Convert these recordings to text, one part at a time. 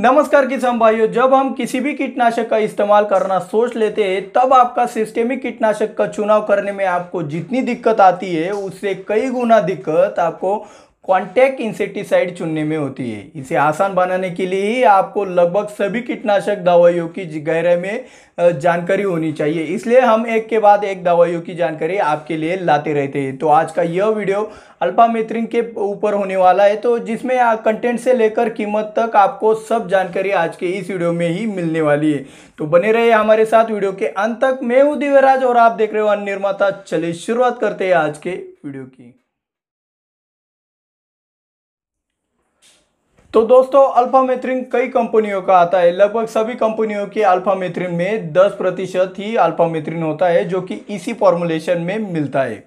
नमस्कार किसान भाइयों जब हम किसी भी कीटनाशक का इस्तेमाल करना सोच लेते हैं तब आपका सिस्टेमिक कीटनाशक का चुनाव करने में आपको जितनी दिक्कत आती है उससे कई गुना दिक्कत आपको कॉन्टैक्ट इंसेक्टिसाइड चुनने में होती है इसे आसान बनाने के लिए ही आपको लगभग सभी कीटनाशक दवाइयों की गहरे में जानकारी होनी चाहिए इसलिए हम एक के बाद एक दवाइयों की जानकारी आपके लिए लाते रहते हैं तो आज का यह वीडियो अल्पामेत्रिन के ऊपर होने वाला है तो जिसमें कंटेंट से लेकर कीमत तक आपको सब जानकारी आज के इस वीडियो में ही मिलने वाली है तो बने रहिए हमारे साथ वीडियो के अंत तक मैं हूँ दिव्यराज और आप देख रहे हो अन्य निर्माता चलिए शुरुआत करते हैं आज के वीडियो की तो दोस्तों अल्फामेथ्रिन कई कंपनियों का आता है लगभग सभी कंपनियों के अल्फामेथ्रिन में 10 प्रतिशत ही अल्फामेथ्रिन होता है जो कि इसी फॉर्मुलेशन में मिलता है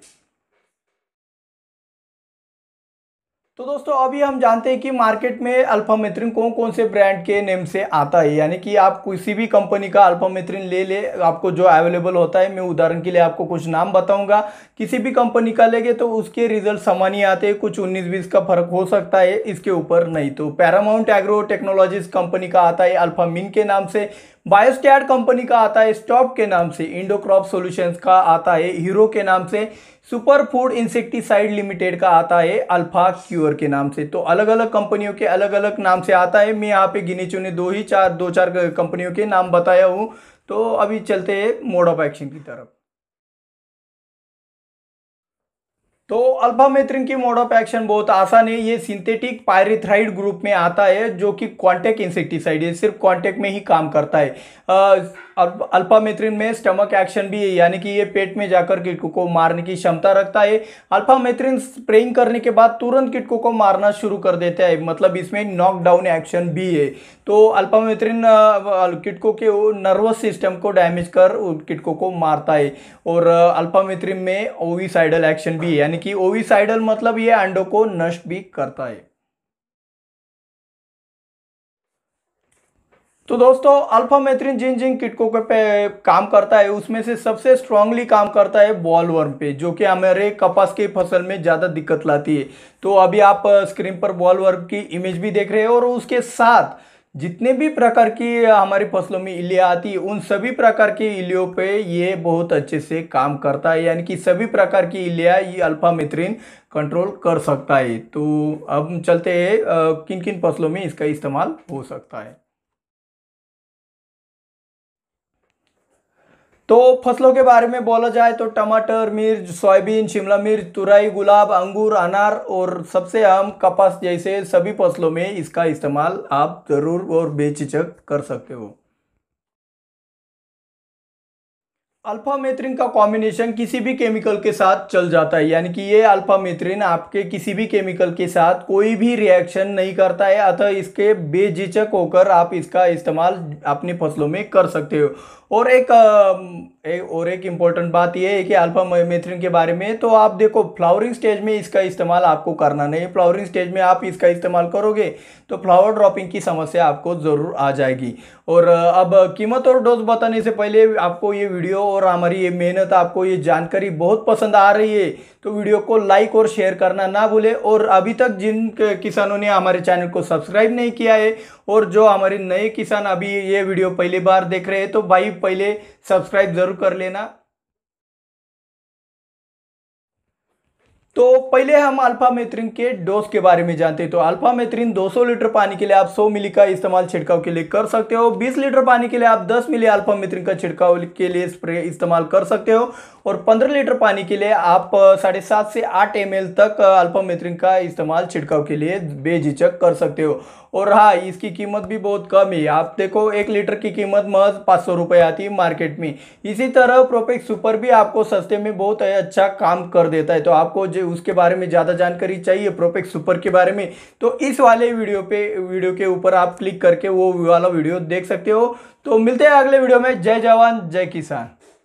तो दोस्तों अभी हम जानते हैं कि मार्केट में अल्फामेथ्रिन कौन कौन से ब्रांड के नेम से आता है यानी कि आप किसी भी कंपनी का अल्फामेथ्रिन ले ले आपको जो अवेलेबल होता है मैं उदाहरण के लिए आपको कुछ नाम बताऊंगा किसी भी कंपनी का लेंगे तो उसके रिजल्ट समान ही आते हैं कुछ उन्नीस बीस का फर्क हो सकता है इसके ऊपर नहीं तो पैरामाउंट एग्रो टेक्नोलॉजीज कंपनी का आता है अल्फामिन के नाम से बायोस्टैड कंपनी का आता है स्टॉप के नाम से इंडो क्रॉप सोल्यूशंस का आता है हीरो के नाम से सुपर फूड इंसेक्टिसाइड लिमिटेड का आता है अल्फा क्यूर के नाम से तो अलग अलग कंपनियों के अलग अलग नाम से आता है मैं यहाँ पे गिने चुने दो ही चार दो चार कंपनियों के नाम बताया हूँ तो अभी चलते हैं मोड ऑफ एक्शन की तरफ तो अल्फामेथ्रिन की मोड ऑफ एक्शन बहुत आसान है ये सिंथेटिक पायरेथ्राइड ग्रुप में आता है जो कि क्वांटेक इंसेक्टिसाइड है सिर्फ क्वांटेक में ही काम करता है अल्फामेथ्रिन में स्टमक एक्शन भी है यानी कि ये पेट में जाकर किटकों को मारने की क्षमता रखता है अल्फामेथ्रिन स्प्रेइंग करने के बाद तुरंत किटकों को मारना शुरू कर देता है मतलब इसमें नॉकडाउन एक्शन भी है तो अल्फामेथ्रिन किटकों के नर्वस सिस्टम को डैमेज कर किटकों को मारता है और अल्फामेथ्रिन में ओविसाइडल एक्शन भी है यानी कि ओविसाइडल मतलब ये अंडों को नष्ट भी करता है तो दोस्तों अल्फामेथ्रिन जिन जिन किटकों पे काम करता है उसमें से सबसे स्ट्रांगली काम करता है बॉलवर्म पे जो कि हमारे कपास की फसल में ज़्यादा दिक्कत लाती है तो अभी आप स्क्रीन पर बॉलवर्म की इमेज भी देख रहे हैं और उसके साथ जितने भी प्रकार की हमारी फसलों में इलियाँ आती उन सभी प्रकार की इलियों पे ये बहुत अच्छे से काम करता है यानी कि सभी प्रकार की इलियाँ ये अल्फा कंट्रोल कर सकता है तो अब चलते हैं किन किन फसलों में इसका इस्तेमाल हो सकता है तो फसलों के बारे में बोला जाए तो टमाटर मिर्च सोयाबीन शिमला मिर्च तुराई गुलाब अंगूर अनार और सबसे आम कपास जैसे सभी फसलों में इसका इस्तेमाल आप ज़रूर और बेचिचक कर सकते हो अल्फा मेथ्रिन का कॉम्बिनेशन किसी भी केमिकल के साथ चल जाता है यानी कि ये अल्फा मेथ्रिन आपके किसी भी केमिकल के साथ कोई भी रिएक्शन नहीं करता है अतः इसके बेझिझक होकर आप इसका इस्तेमाल अपनी फसलों में कर सकते हो और एक, एक और एक इम्पोर्टेंट बात यह है कि अल्फा मेथ्रिन के बारे में तो आप देखो फ्लावरिंग स्टेज में इसका इस्तेमाल आपको करना नहीं है फ्लावरिंग स्टेज में आप इसका इस्तेमाल करोगे तो फ्लावर ड्रॉपिंग की समस्या आपको ज़रूर आ जाएगी और अब कीमत और डोज बताने से पहले आपको ये वीडियो और हमारी ये मेहनत आपको ये जानकारी बहुत पसंद आ रही है तो वीडियो को लाइक और शेयर करना ना भूले और अभी तक जिन किसानों ने हमारे चैनल को सब्सक्राइब नहीं किया है और जो हमारे नए किसान अभी ये वीडियो पहली बार देख रहे हैं तो भाई पहले सब्सक्राइब ज़रूर कर लेना तो पहले हम अल्फा मेथ्रिन के डोज के बारे में जानते हैं तो अल्फा मेथ्रिन 200 लीटर पानी के लिए आप 100 मिली का इस्तेमाल छिड़काव के लिए कर सकते हो 20 लीटर पानी के लिए आप 10 मिली अल्फा मेथ्रिन का छिड़काव के लिए स्प्रे इस्तेमाल कर सकते हो और 15 लीटर पानी के लिए आप साढ़े सात से आठ एम तक अल्फा मेथ्रिन का इस्तेमाल छिड़काव के लिए बेझिझक कर सकते हो और हाँ इसकी कीमत भी बहुत कम है आप देखो एक लीटर की कीमत महज पाँच सौ रुपये आती है मार्केट में इसी तरह प्रोपेक्स सुपर भी आपको सस्ते में बहुत अच्छा काम कर देता है तो आपको मुझे उसके बारे में ज़्यादा जानकारी चाहिए प्रोपेक सुपर के बारे में तो इस वाले वीडियो पे वीडियो के ऊपर आप क्लिक करके वो वाला वीडियो देख सकते हो तो मिलते हैं अगले वीडियो में जय जवान जय किसान